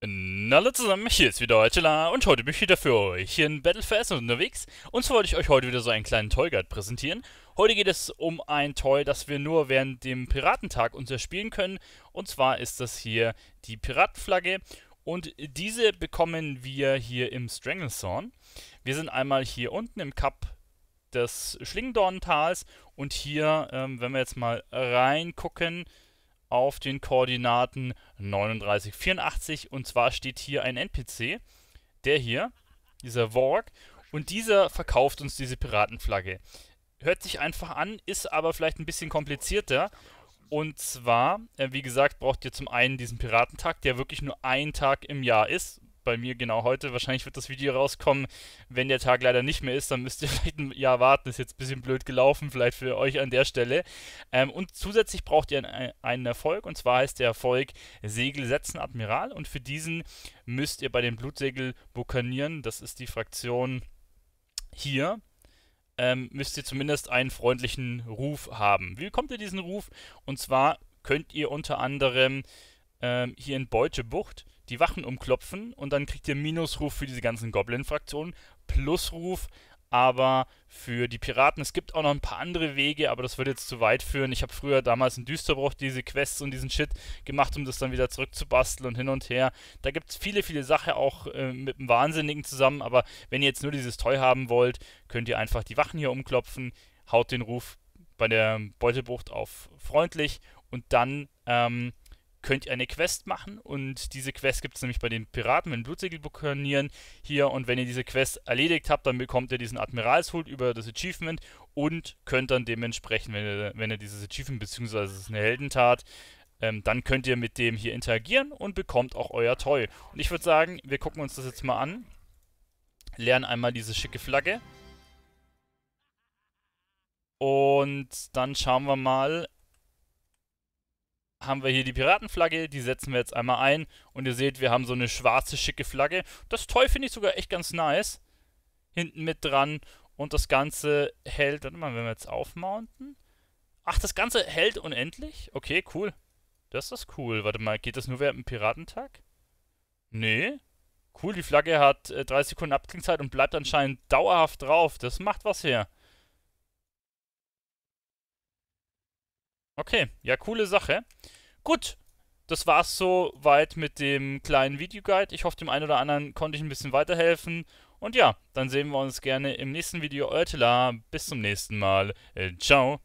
Hallo zusammen, hier ist wieder Heutela und heute bin ich wieder für euch hier in Battle for Essen unterwegs. Und zwar wollte ich euch heute wieder so einen kleinen Toy Guide präsentieren. Heute geht es um ein Toy, das wir nur während dem Piratentag uns erspielen können. Und zwar ist das hier die Piratenflagge und diese bekommen wir hier im Stranglethorn. Wir sind einmal hier unten im Cup des Schlingendorntals und hier, ähm, wenn wir jetzt mal reingucken, auf den Koordinaten 39, 84 und zwar steht hier ein NPC, der hier, dieser Vorg, und dieser verkauft uns diese Piratenflagge. Hört sich einfach an, ist aber vielleicht ein bisschen komplizierter. Und zwar, äh, wie gesagt, braucht ihr zum einen diesen Piratentag, der wirklich nur ein Tag im Jahr ist, bei mir genau heute. Wahrscheinlich wird das Video rauskommen. Wenn der Tag leider nicht mehr ist, dann müsst ihr vielleicht ein Jahr warten. Ist jetzt ein bisschen blöd gelaufen, vielleicht für euch an der Stelle. Ähm, und zusätzlich braucht ihr einen, einen Erfolg. Und zwar heißt der Erfolg Segel setzen Admiral. Und für diesen müsst ihr bei den Blutsegel bukanieren. Das ist die Fraktion hier ähm, müsst ihr zumindest einen freundlichen Ruf haben. Wie bekommt ihr diesen Ruf? Und zwar könnt ihr unter anderem ähm, hier in Beutebucht die Wachen umklopfen und dann kriegt ihr Minusruf für diese ganzen Goblin-Fraktionen, Plusruf aber für die Piraten. Es gibt auch noch ein paar andere Wege, aber das würde jetzt zu weit führen. Ich habe früher damals in Düsterbruch diese Quests und diesen Shit gemacht, um das dann wieder zurückzubasteln und hin und her. Da gibt es viele, viele Sachen auch äh, mit dem Wahnsinnigen zusammen, aber wenn ihr jetzt nur dieses Toy haben wollt, könnt ihr einfach die Wachen hier umklopfen, haut den Ruf bei der Beutelbucht auf freundlich und dann ähm, könnt ihr eine Quest machen und diese Quest gibt es nämlich bei den Piraten mit den Blutsegelbuchanieren hier und wenn ihr diese Quest erledigt habt, dann bekommt ihr diesen Admiralshut über das Achievement und könnt dann dementsprechend, wenn ihr, wenn ihr dieses Achievement bzw. es ist eine Heldentat, ähm, dann könnt ihr mit dem hier interagieren und bekommt auch euer Toy. Und ich würde sagen, wir gucken uns das jetzt mal an, lernen einmal diese schicke Flagge und dann schauen wir mal, haben wir hier die Piratenflagge, die setzen wir jetzt einmal ein und ihr seht, wir haben so eine schwarze, schicke Flagge. Das Toy finde ich sogar echt ganz nice. Hinten mit dran und das Ganze hält, warte mal, wenn wir jetzt aufmounten. Ach, das Ganze hält unendlich? Okay, cool. Das ist cool. Warte mal, geht das nur während dem Piratentag? Nee. Cool, die Flagge hat äh, 30 Sekunden Abklingzeit und bleibt anscheinend dauerhaft drauf. Das macht was her. Okay, ja, coole Sache. Gut, das war's so weit mit dem kleinen Videoguide. Ich hoffe, dem einen oder anderen konnte ich ein bisschen weiterhelfen. Und ja, dann sehen wir uns gerne im nächsten Video. Euer Tila, bis zum nächsten Mal. Äh, ciao.